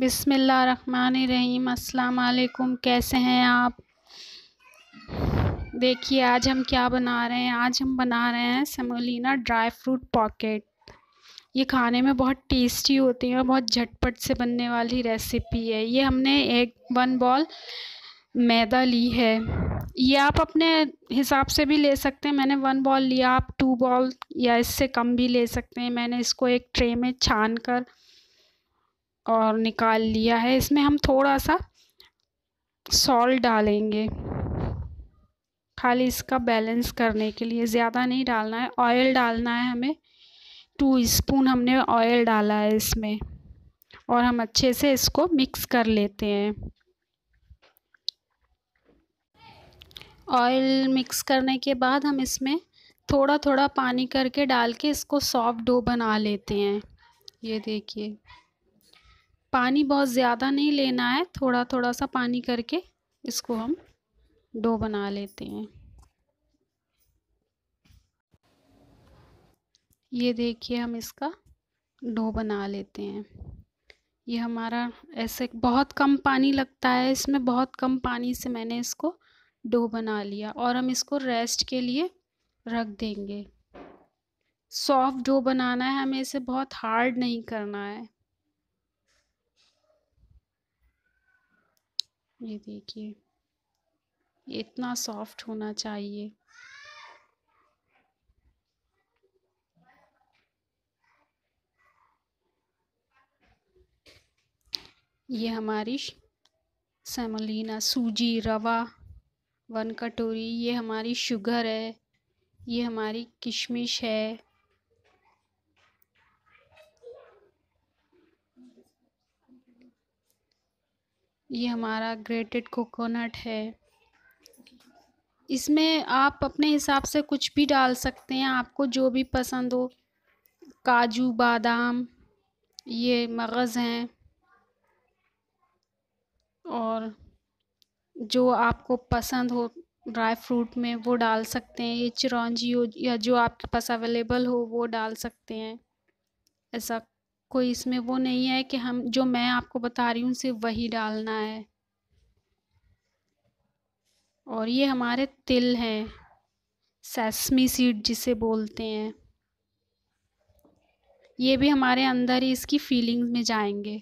बिसमीम अल्लाम कैसे हैं आप देखिए आज हम क्या बना रहे हैं आज हम बना रहे हैं सेमोलिना ड्राई फ्रूट पॉकेट ये खाने में बहुत टेस्टी होती है और बहुत झटपट से बनने वाली रेसिपी है ये हमने एक वन बॉल मैदा ली है ये आप अपने हिसाब से भी ले सकते हैं मैंने वन बॉल लिया आप टू बॉल या इससे कम भी ले सकते हैं मैंने इसको एक ट्रे में छान कर और निकाल लिया है इसमें हम थोड़ा सा सॉल्ट डालेंगे खाली इसका बैलेंस करने के लिए ज़्यादा नहीं डालना है ऑयल डालना है हमें टू स्पून हमने ऑयल डाला है इसमें और हम अच्छे से इसको मिक्स कर लेते हैं ऑयल मिक्स करने के बाद हम इसमें थोड़ा थोड़ा पानी करके डाल के इसको सॉफ्ट डो बना लेते हैं ये देखिए पानी बहुत ज़्यादा नहीं लेना है थोड़ा थोड़ा सा पानी करके इसको हम डो बना लेते हैं ये देखिए हम इसका डो बना लेते हैं ये हमारा ऐसे बहुत कम पानी लगता है इसमें बहुत कम पानी से मैंने इसको डो बना लिया और हम इसको रेस्ट के लिए रख देंगे सॉफ्ट डो बनाना है हमें इसे बहुत हार्ड नहीं करना है ये देखिए इतना सॉफ्ट होना चाहिए ये हमारी सेमोलिना सूजी रवा वन कटोरी ये हमारी शुगर है ये हमारी किशमिश है ये हमारा ग्रेटेड कोकोनट है इसमें आप अपने हिसाब से कुछ भी डाल सकते हैं आपको जो भी पसंद हो काजू बादाम ये मगज़ हैं और जो आपको पसंद हो ड्राई फ्रूट में वो डाल सकते हैं ये चिरौंजी हो या जो आपके पास अवेलेबल हो वो डाल सकते हैं ऐसा कोई इसमें वो नहीं है कि हम जो मैं आपको बता रही हूँ सिर्फ वही डालना है और ये हमारे तिल हैं सेसमी सीड जिसे बोलते हैं ये भी हमारे अंदर ही इसकी फीलिंग्स में जाएंगे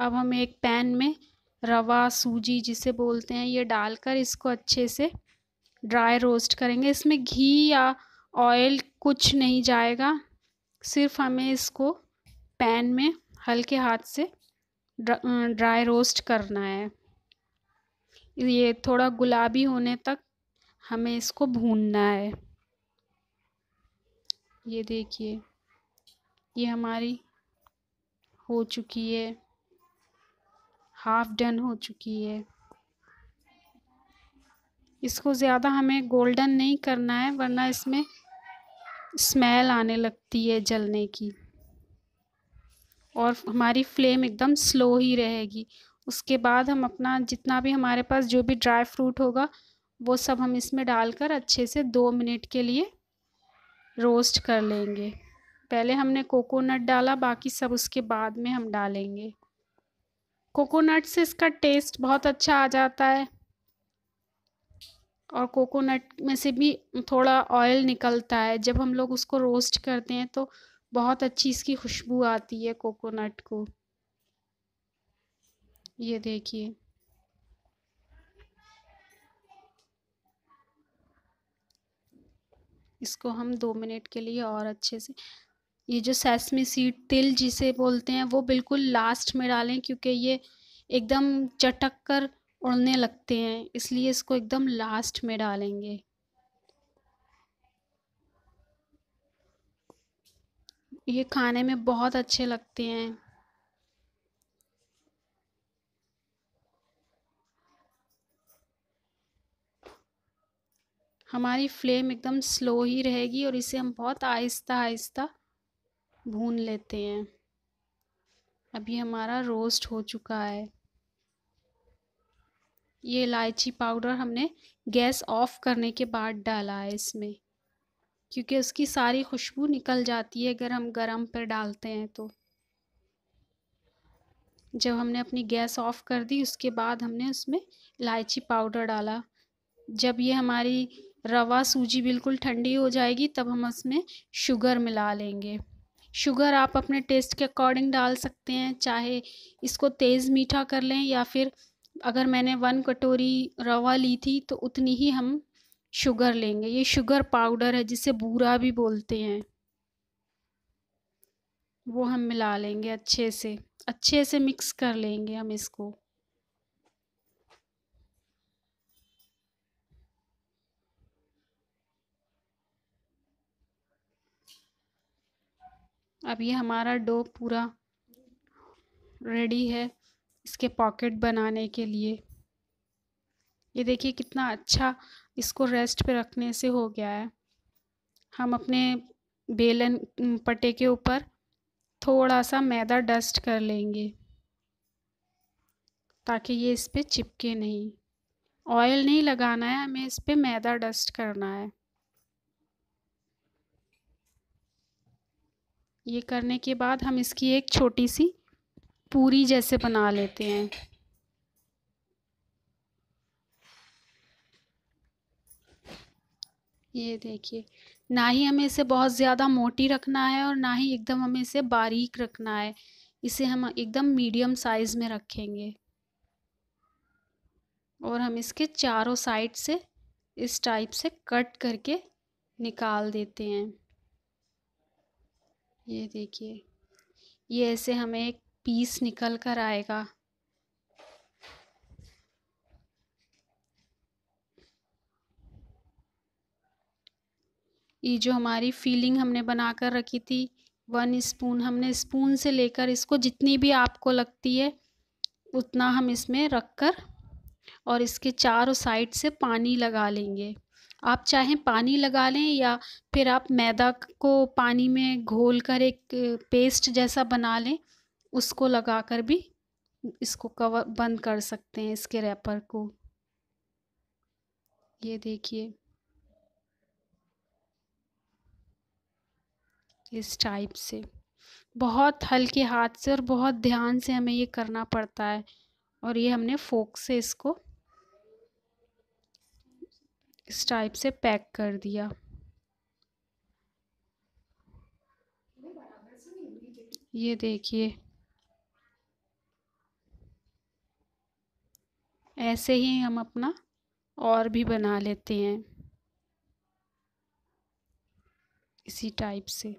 अब हम एक पैन में रवा सूजी जिसे बोलते हैं ये डालकर इसको अच्छे से ड्राई रोस्ट करेंगे इसमें घी या ऑयल कुछ नहीं जाएगा सिर्फ हमें इसको पैन में हल्के हाथ से ड्राई रोस्ट करना है ये थोड़ा गुलाबी होने तक हमें इसको भूनना है ये देखिए ये हमारी हो चुकी है हाफ डन हो चुकी है इसको ज़्यादा हमें गोल्डन नहीं करना है वरना इसमें स्मेल आने लगती है जलने की और हमारी फ्लेम एकदम स्लो ही रहेगी उसके बाद हम अपना जितना भी हमारे पास जो भी ड्राई फ्रूट होगा वो सब हम इसमें डालकर अच्छे से दो मिनट के लिए रोस्ट कर लेंगे पहले हमने कोकोनट डाला बाकी सब उसके बाद में हम डालेंगे कोकोनट से इसका टेस्ट बहुत अच्छा आ जाता है और कोकोनट में से भी थोड़ा ऑयल निकलता है जब हम लोग उसको रोस्ट करते हैं तो बहुत अच्छी इसकी खुशबू आती है कोकोनट को ये देखिए इसको हम दो मिनट के लिए और अच्छे से ये जो सेसमी सीड तिल जिसे बोलते हैं वो बिल्कुल लास्ट में डालें क्योंकि ये एकदम चटक कर उड़ने लगते हैं इसलिए इसको एकदम लास्ट में डालेंगे ये खाने में बहुत अच्छे लगते हैं हमारी फ्लेम एकदम स्लो ही रहेगी और इसे हम बहुत आहिस्ता आहिस्ता भून लेते हैं अभी हमारा रोस्ट हो चुका है ये इलायची पाउडर हमने गैस ऑफ करने के बाद डाला है इसमें क्योंकि उसकी सारी खुशबू निकल जाती है अगर हम गरम पर डालते हैं तो जब हमने अपनी गैस ऑफ कर दी उसके बाद हमने उसमें इलायची पाउडर डाला जब ये हमारी रवा सूजी बिल्कुल ठंडी हो जाएगी तब हम उसमें शुगर मिला लेंगे शुगर आप अपने टेस्ट के अकॉर्डिंग डाल सकते हैं चाहे इसको तेज़ मीठा कर लें या फिर अगर मैंने वन कटोरी रवा ली थी तो उतनी ही हम शुगर लेंगे ये शुगर पाउडर है जिसे बूरा भी बोलते हैं वो हम मिला लेंगे अच्छे से अच्छे से मिक्स कर लेंगे हम इसको अब ये हमारा डो पूरा रेडी है इसके पॉकेट बनाने के लिए ये देखिए कितना अच्छा इसको रेस्ट पे रखने से हो गया है हम अपने बेलन पट्टे के ऊपर थोड़ा सा मैदा डस्ट कर लेंगे ताकि ये इस पर चिपके नहीं ऑयल नहीं लगाना है हमें इस पर मैदा डस्ट करना है ये करने के बाद हम इसकी एक छोटी सी पूरी जैसे बना लेते हैं ये देखिए ना ही हमें इसे बहुत ज़्यादा मोटी रखना है और ना ही एकदम हमें इसे बारीक रखना है इसे हम एकदम मीडियम साइज़ में रखेंगे और हम इसके चारों साइड से इस टाइप से कट करके निकाल देते हैं ये देखिए ये ऐसे हमें एक पीस निकल कर आएगा ये जो हमारी फीलिंग हमने बना कर रखी थी वन स्पून हमने स्पून से लेकर इसको जितनी भी आपको लगती है उतना हम इसमें रख कर और इसके चारों साइड से पानी लगा लेंगे आप चाहें पानी लगा लें या फिर आप मैदा को पानी में घोल कर एक पेस्ट जैसा बना लें उसको लगा कर भी इसको कवर बंद कर सकते हैं इसके रैपर को ये देखिए इस टाइप से बहुत हल्के हाथ से और बहुत ध्यान से हमें ये करना पड़ता है और ये हमने फोक से इसको इस टाइप से पैक कर दिया ये देखिए ऐसे ही हम अपना और भी बना लेते हैं इसी टाइप से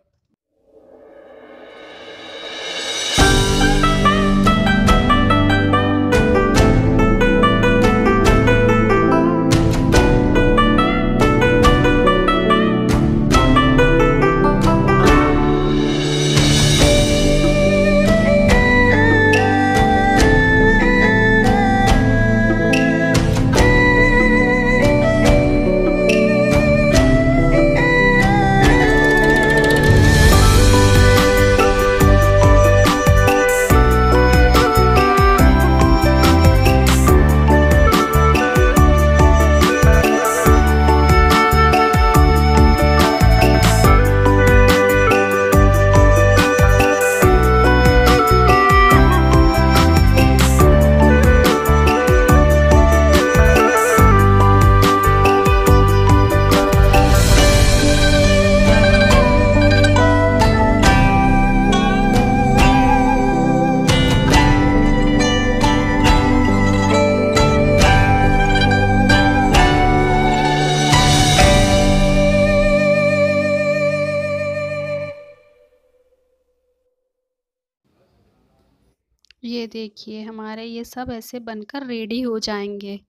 ये देखिए हमारे ये सब ऐसे बनकर रेडी हो जाएंगे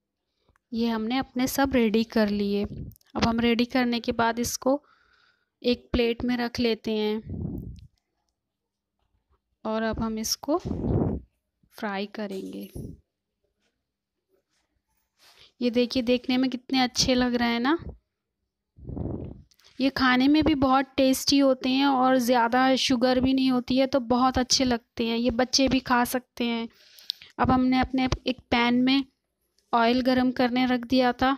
ये हमने अपने सब रेडी कर लिए अब हम रेडी करने के बाद इसको एक प्लेट में रख लेते हैं और अब हम इसको फ्राई करेंगे ये देखिए देखने में कितने अच्छे लग रहे हैं ना ये खाने में भी बहुत टेस्टी होते हैं और ज़्यादा शुगर भी नहीं होती है तो बहुत अच्छे लगते हैं ये बच्चे भी खा सकते हैं अब हमने अपने एक पैन में ऑयल गरम करने रख दिया था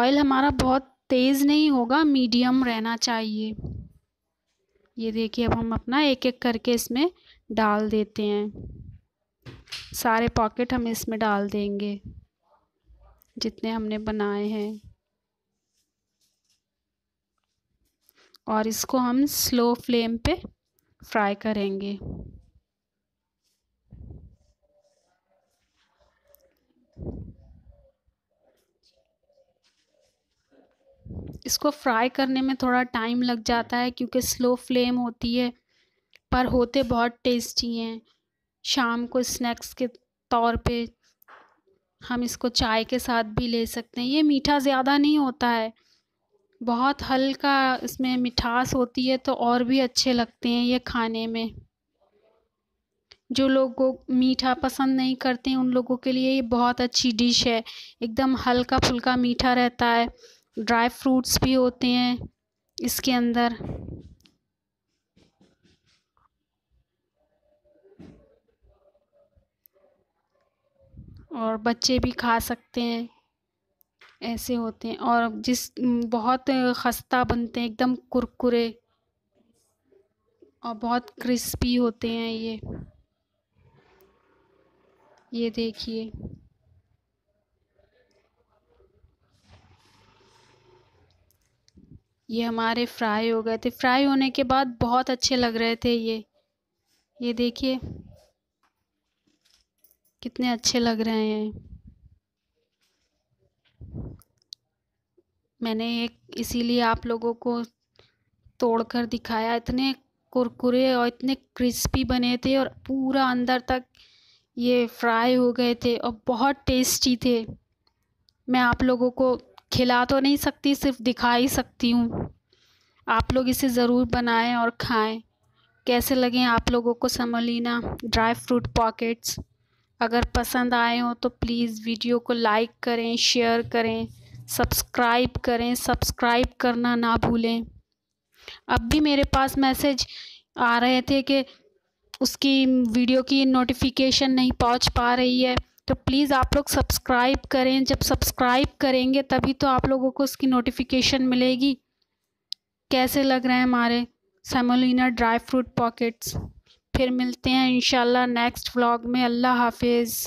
ऑयल हमारा बहुत तेज़ नहीं होगा मीडियम रहना चाहिए ये देखिए अब हम अपना एक एक करके इसमें डाल देते हैं सारे पॉकेट हम इसमें डाल देंगे जितने हमने बनाए हैं और इसको हम स्लो फ्लेम पे फ्राई करेंगे इसको फ्राई करने में थोड़ा टाइम लग जाता है क्योंकि स्लो फ्लेम होती है पर होते बहुत टेस्टी हैं शाम को स्नैक्स के तौर पे हम इसको चाय के साथ भी ले सकते हैं ये मीठा ज़्यादा नहीं होता है बहुत हल्का इसमें मिठास होती है तो और भी अच्छे लगते हैं ये खाने में जो लोग मीठा पसंद नहीं करते हैं उन लोगों के लिए ये बहुत अच्छी डिश है एकदम हल्का फुल्का मीठा रहता है ड्राई फ्रूट्स भी होते हैं इसके अंदर और बच्चे भी खा सकते हैं ऐसे होते हैं और जिस बहुत खस्ता बनते हैं एकदम कुरकुरे और बहुत क्रिस्पी होते हैं ये ये देखिए ये हमारे फ्राई हो गए थे फ्राई होने के बाद बहुत अच्छे लग रहे थे ये ये देखिए कितने अच्छे लग रहे हैं मैंने एक इसीलिए आप लोगों को तोड़ कर दिखाया इतने कुरकुरे और इतने क्रिस्पी बने थे और पूरा अंदर तक ये फ्राई हो गए थे और बहुत टेस्टी थे मैं आप लोगों को खिला तो नहीं सकती सिर्फ दिखा ही सकती हूँ आप लोग इसे ज़रूर बनाएं और खाएं कैसे लगें आप लोगों को समोलिना ड्राई फ्रूट पॉकेट्स अगर पसंद आए हो तो प्लीज़ वीडियो को लाइक करें शेयर करें सब्सक्राइब करें सब्सक्राइब करना ना भूलें अब भी मेरे पास मैसेज आ रहे थे कि उसकी वीडियो की नोटिफिकेशन नहीं पहुंच पा रही है तो प्लीज़ आप लोग सब्सक्राइब करें जब सब्सक्राइब करेंगे तभी तो आप लोगों को उसकी नोटिफिकेशन मिलेगी कैसे लग रहे हैं हमारे सेमोलिना ड्राई फ्रूट पॉकेट्स फिर मिलते हैं इन नेक्स्ट व्लॉग में अल्लाह हाफिज़